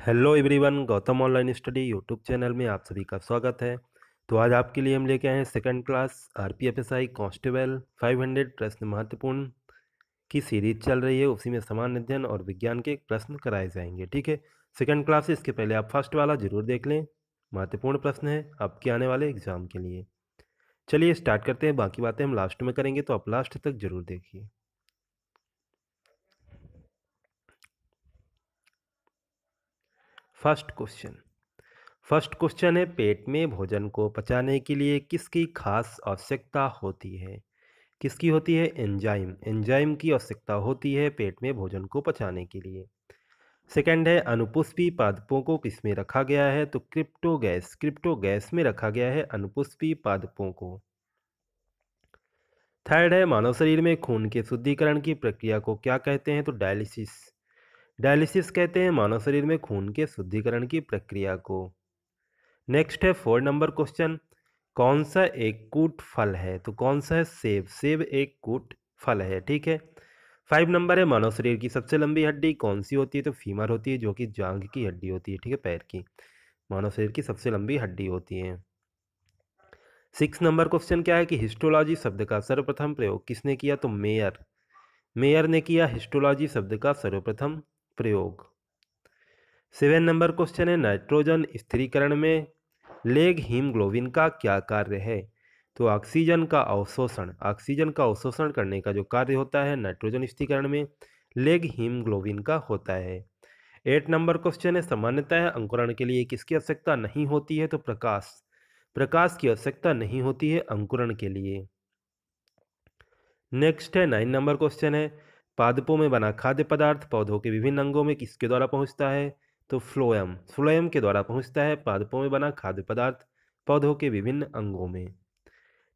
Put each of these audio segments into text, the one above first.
hello everyone Gautam Online Study YouTube channel में आप सभी का स्वागत है तो आज आपके लिए हम लेके आए हैं second class R P F S I constable five hundred प्रश्न महत्वपूर्ण की सीरीज चल रही है उसी में सामान्य अध्ययन और विज्ञान के प्रश्न कराए जाएंगे ठीक है सेकंड क्लास इसके पहले आप फर्स्ट वाला जरूर देख लें महत्वपूर्ण प्रश्न है आपके आने वाले एग्जाम के लिए चलिए स्टार्ट करते हैं बाकी बातें हम लास्ट में करेंगे तो आप लास्ट तक जरूर देखिए फर्स्ट क्वेश्चन फर्स्ट क्वेश्चन है पेट में भोजन को पचाने के लिए किसकी खास आवश्यकता होती है किसकी होती है एंजाइम एंजाइम की आवश्यकता होती है पेट में भोजन को पचाने के लिए सेकंड है अनुपुष्पी पादपों को किस में रखा गया है तो क्रिप्टो गैस क्रिप्टो गैस में रखा गया है अनुपुष्पी पादपों को थर्ड है मानव शरीर में खून के शुद्धिकरण की प्रक्रिया को क्या कहते हैं तो डायलिसिस डायलिसिस कहते हैं मानव शरीर में खून के शुद्धिकरण की प्रक्रिया को नेक्स्ट है फोर नंबर क्वेश्चन कौन सा एक कूट फल है तो कौन सा है सेब सेब एक कूट फल है ठीक है फाइव नंबर है मानव शरीर की सबसे लंबी हड्डी कौन सी होती है तो फीमर होती है जो कि जांग की हड्डी होती है ठीक है पैर की मानव शरीर की सबसे लंबी हड्डी होती है सिक्स नंबर क्वेश्चन क्या है कि हिस्टोलॉजी शब्द का सर्वप्रथम प्रयोग किसने किया तो मेयर मेयर ने किया हिस्टोलॉजी शब्द का सर्वप्रथम प्रयोग सेवन नंबर क्वेश्चन है नाइट्रोजन स्थिरीकरण में लेग हीमग्लोबिन का क्या कार्य है तो ऑक्सीजन का अवशोषण ऑक्सीजन का अवशोषण करने का जो कार्य होता है नाइट्रोजन स्थिरीकरण में लेग हीमग्लोबिन का होता है एट नंबर क्वेश्चन है सामान्यतः अंकुरण के लिए किसकी आवश्यकता नहीं होती है तो प्रकाश प्रकाश की आवश्यकता नहीं होती है अंकुरण के लिए नेक्स्ट है नाइन नंबर क्वेश्चन है पादपों में बना खाद्य पदार्थ पौधों के विभिन्न अंगों में किसके द्वारा पहुंचता है तो फ्लोएम फ्लोएम के द्वारा पहुंचता है पादपों में बना खाद्य पदार्थ पौधों के विभिन्न अंगों में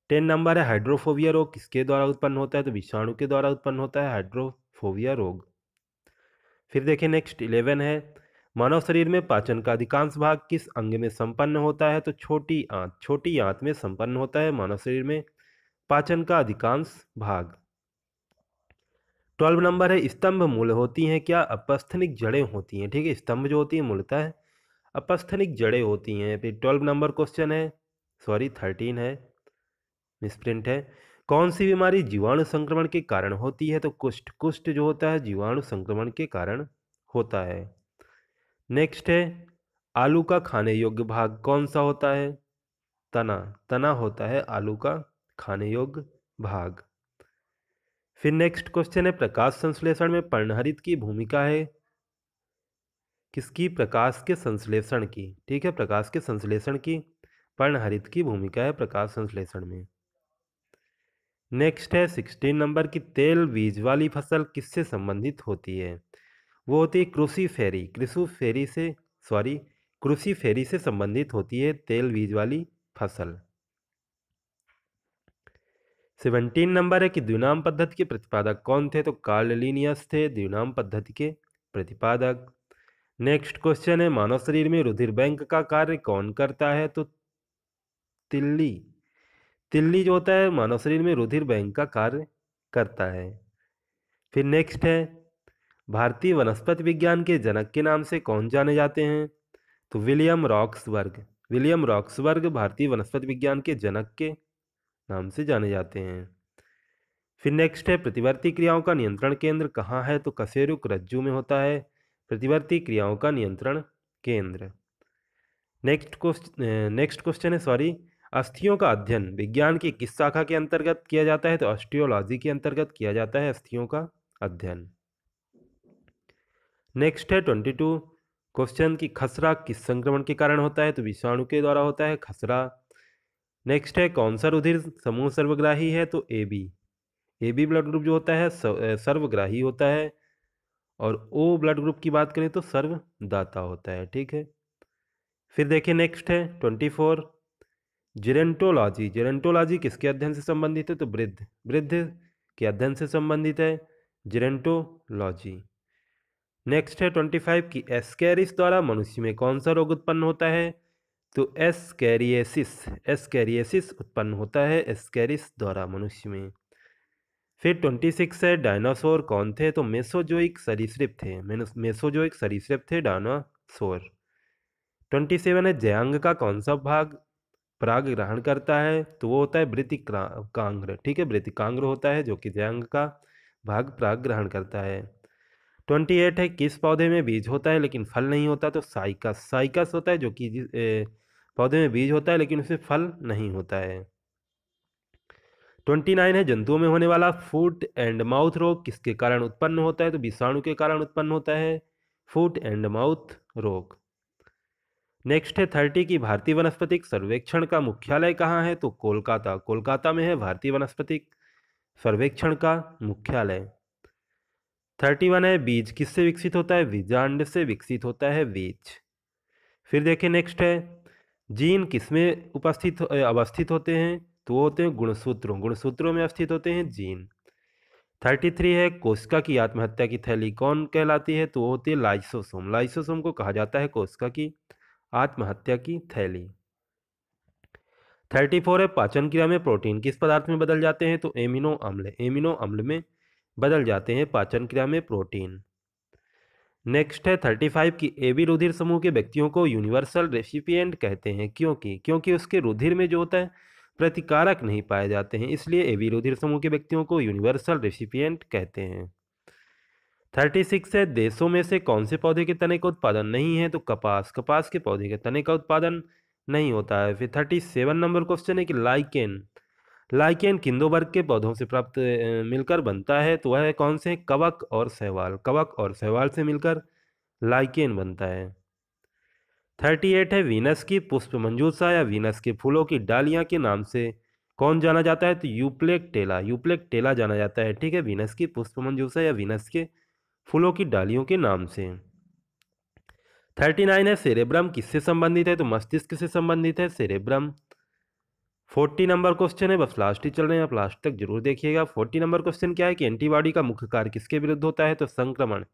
टेन नंबर है हाइड्रोफोबिया रोग किसके द्वारा उत्पन्न होता है तो विषाणु के द्वारा उत्पन्न होता है हाइड्रोफोबिया रोग फिर देखें नेक्स्ट इलेवन है मानव शरीर में पाचन का अधिकांश भाग किस अंग में संपन्न होता है तो छोटी आंत छोटी आंत में संपन्न होता है मानव शरीर में पाचन का अधिकांश भाग ट्वेल्व नंबर है स्तंभ मूल होती हैं क्या अपस्थनिक जड़ें होती हैं ठीक है स्तंभ जो होती है मूलता है अपस्थनिक जड़ें होती हैं फिर ट्वेल्व नंबर क्वेश्चन है सॉरी थर्टीन है मिसप्रिंट है कौन सी बीमारी जीवाणु संक्रमण के कारण होती है तो कुष्ठ कुष्ठ जो होता है जीवाणु संक्रमण के कारण होता है नेक्स्ट है आलू का खाने योग्य भाग कौन सा होता है तना तना होता है आलू का खाने योग्य भाग फिर नेक्स्ट क्वेश्चन है प्रकाश संश्लेषण में पर्णहरित की भूमिका है किसकी प्रकाश के संश्लेषण की ठीक है प्रकाश के संश्लेषण की पर्णहरित की भूमिका है प्रकाश संश्लेषण में नेक्स्ट है सिक्सटीन नंबर की तेल बीज वाली फसल किससे संबंधित होती है वो होती है कृषि फेरी कृषि फेरी से सॉरी कृषि फेरी से संबंधित होती है तेल बीज वाली फसल सेवनटीन नंबर है कि द्विनाम पद्धति के प्रतिपादक कौन थे तो कार्लिनियस थे द्विनाम पद्धति के प्रतिपादक नेक्स्ट क्वेश्चन है मानव शरीर में रुधिर बैंक का कार्य कौन करता है तो तिल्ली तिल्ली जो होता है मानव शरीर में रुधिर बैंक का कार्य करता है फिर नेक्स्ट है भारतीय वनस्पति विज्ञान के जनक के नाम से कौन जाने जाते हैं तो विलियम रॉक्सबर्ग विलियम रॉक्सबर्ग भारतीय वनस्पति विज्ञान के जनक के नाम से जाने जाते हैं फिर नेक्स्ट है प्रतिवर्ती क्रियाओं का नियंत्रण केंद्र कहाँ है तो कसेरुक रज्जू में होता है प्रतिवर्ती क्रियाओं का नियंत्रण केंद्र नेक्स्ट क्वेश्चन नेक्स्ट क्वेश्चन है सॉरी अस्थियों का अध्ययन विज्ञान की किस शाखा के अंतर्गत किया जाता है तो ऑस्टियोलॉजी के अंतर्गत किया जाता है अस्थियों का अध्ययन नेक्स्ट है ट्वेंटी टू क्वेश्चन की खसरा किस संक्रमण के कारण होता है तो विषाणु के द्वारा होता है खसरा नेक्स्ट है कौन सा रुधिर समूह सर्वग्राही है तो A B A B blood group जो होता है सर्वग्राही होता है और ओ ब्लड ग्रुप की बात करें तो सर्वदाता होता है ठीक है फिर देखें नेक्स्ट है ट्वेंटी फोर जेरेंटोलॉजी जेरेंटोलॉजी किसके अध्ययन से संबंधित है तो वृद्ध वृद्ध के अध्ययन से संबंधित है जेरेंटोलॉजी नेक्स्ट है ट्वेंटी फाइव की एस्केरिस द्वारा मनुष्य में कौन सा रोग उत्पन्न होता है तो एस्कैरियसिस एस्कैरियसिस उत्पन्न होता है एस्कैरिस द्वारा मनुष्य में फिर ट्वेंटी सिक्स है डायनासोर कौन थे तो मेसोजोइक सरीसृप थे मेसोजोइक सरीसृप थे डायनासोर ट्वेंटी सेवन है जयांग का कौन सा भाग प्राग ग्रहण करता है तो वो होता है वृतिकांग्र ठीक है वृतिकांग्र होता है जो कि जयांग का भाग प्राग ग्रहण करता है ट्वेंटी एट है किस पौधे में बीज होता है लेकिन फल नहीं होता तो साइकस साइकस होता है जो कि पौधे में बीज होता है लेकिन उसे फल नहीं होता है ट्वेंटी नाइन है जंतुओं में होने वाला फूट एंड माउथ रोग किसके कारण उत्पन्न होता है तो विषाणु के कारण उत्पन्न होता है फूट एंड माउथ रोग नेक्स्ट है थर्टी की भारतीय वनस्पतिक सर्वेक्षण का मुख्यालय कहाँ है तो कोलकाता कोलकाता में है भारतीय वनस्पतिक सर्वेक्षण का मुख्यालय थर्टी वन है बीज किससे विकसित होता है बीजांड से विकसित होता है बीज फिर देखें नेक्स्ट है जीन किसमें उपस्थित अवस्थित होते हैं तो वो होते हैं गुणसूत्रों गुणसूत्रों में अवस्थित होते हैं जीन थर्टी थ्री है कोशिका की आत्महत्या की थैली कौन कहलाती है तो वो होती है लाइसोसोम लाइसोसोम को कहा जाता है कोशिका की आत्महत्या की थैली थर्टी फोर है पाचन क्रिया में प्रोटीन किस पदार्थ में बदल जाते हैं तो एमिनो अम्ल एमिनो अम्ल में बदल जाते हैं पाचन क्रिया में प्रोटीन नेक्स्ट है थर्टी फाइव की ए बी रुधिर समूह के व्यक्तियों को यूनिवर्सल रेसिपिएंट कहते हैं क्योंकि क्योंकि उसके रुधिर में जो होता है प्रतिकारक नहीं पाए जाते हैं इसलिए ए बी रुधिर समूह के व्यक्तियों को यूनिवर्सल रेसिपिएंट कहते हैं थर्टी सिक्स है देशों में से कौन से पौधे के तने का उत्पादन नहीं है तो कपास कपास के पौधे के तने का उत्पादन नहीं होता है फिर थर्टी सेवन नंबर क्वेश्चन है कि लाइकेन लाइकेन वर्ग के पौधों से प्राप्त मिलकर बनता है तो वह कौन से कवक और सहवाल कवक और सहवाल से मिलकर लाइकेन बनता है थर्टी एट है वीनस की पुष्प मंजूसा या वीनस के फूलों की डालियाँ के नाम से कौन जाना जाता है तो यूप्लेक टेला यूप्लेक टेला जाना जाता है ठीक है वीनस की पुष्प मंजूसा या वीनस के फूलों की डालियों के नाम से थर्टी नाइन है सेरेब्रम किससे संबंधित है तो मस्तिष्क से संबंधित है सेरेब्रम फोर्टी नंबर क्वेश्चन है बस लास्ट ही चल रहे हैं आप लास्ट तक जरूर देखिएगा फोर्टी नंबर क्वेश्चन क्या है कि एंटीबॉडी का मुख्य कार्य किसके विरुद्ध होता है तो संक्रमण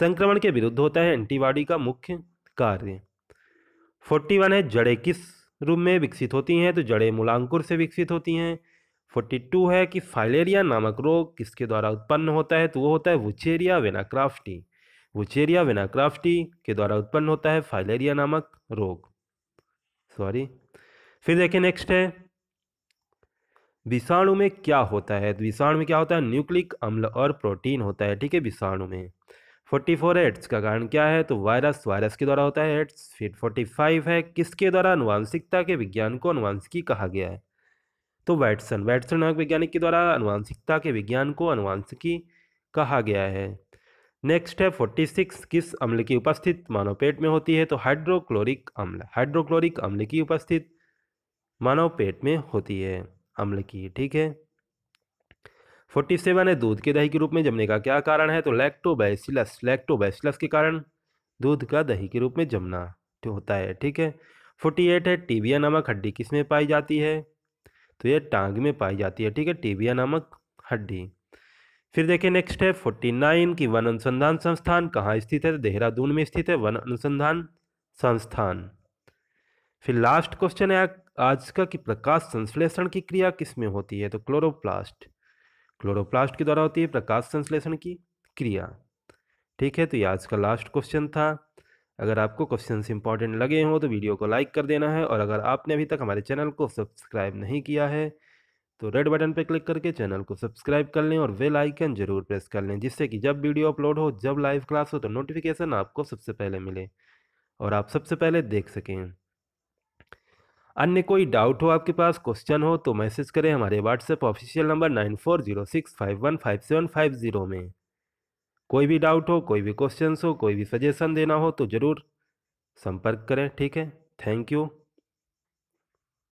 संक्रमण के विरुद्ध होता है एंटीबॉडी का मुख्य कार्य फोर्टी वन है जड़ें किस रूप में विकसित होती हैं तो जड़ें मूलांकुर से विकसित होती हैं फोर्टी टू है कि फाइलेरिया नामक रोग किसके द्वारा उत्पन्न होता है तो वो होता है वुचेरिया वेनाक्राफ्टी वुचेरिया वेनाक्राफ्टी के द्वारा उत्पन्न होता है फाइलेरिया नामक रोग सॉरी फिर देखें नेक्स्ट है विषाणु में क्या होता है तो विषाणु में क्या होता है न्यूक्लिक अम्ल और प्रोटीन होता है ठीक है विषाणु में फोर्टी फोर एड्स का कारण क्या है तो वायरस वायरस के द्वारा होता है एड्स फिर फोर्टी फाइव है किसके द्वारा अनुवांशिकता के विज्ञान को अनुवांशिकी कहा गया है तो वैटसन वैटसन नामक वैज्ञानिक के द्वारा अनुवांशिकता के विज्ञान को अनुवांशिकी कहा गया है नेक्स्ट है फोर्टी सिक्स किस अम्ल की उपस्थित मानव पेट में होती है तो हाइड्रोक्लोरिक अम्ल हाइड्रोक्लोरिक अम्ल की उपस्थित मानव पेट में होती है अम्ल की ठीक है फोर्टी सेवन है दूध के दही के रूप में जमने का क्या कारण है तो लैक्टोबैसिलस लैक्टोबैसिलस के कारण दूध का दही के रूप में जमना तो होता है ठीक है फोर्टी एट है टीबिया नामक हड्डी किस में पाई जाती है तो यह टांग में पाई जाती है ठीक है टीबिया नामक हड्डी फिर देखें नेक्स्ट है फोर्टी नाइन की वन अनुसंधान संस्थान कहाँ स्थित है तो देहरादून में स्थित है वन अनुसंधान संस्थान फिर लास्ट क्वेश्चन है का की प्रकाश संश्लेषण की क्रिया किस में होती है तो क्लोरोप्लास्ट क्लोरोप्लास्ट के द्वारा होती है प्रकाश संश्लेषण की क्रिया ठीक है तो ये आज का लास्ट क्वेश्चन था अगर आपको क्वेश्चन इंपॉर्टेंट लगे हों तो वीडियो को लाइक कर देना है और अगर आपने अभी तक हमारे चैनल को सब्सक्राइब नहीं किया है तो रेड बटन पर क्लिक करके चैनल को सब्सक्राइब कर लें और वेल आइकन जरूर प्रेस कर लें जिससे कि जब वीडियो अपलोड हो जब लाइव क्लास हो तो नोटिफिकेशन आपको सबसे पहले मिले और आप सबसे पहले देख सकें अन्य कोई डाउट हो आपके पास क्वेश्चन हो तो मैसेज करें हमारे WhatsApp official number nine four zero six five one five seven five zero में कोई भी डाउट हो कोई भी क्वेश्चन हो कोई भी सजेशन देना हो तो ज़रूर संपर्क करें ठीक है थैंक यू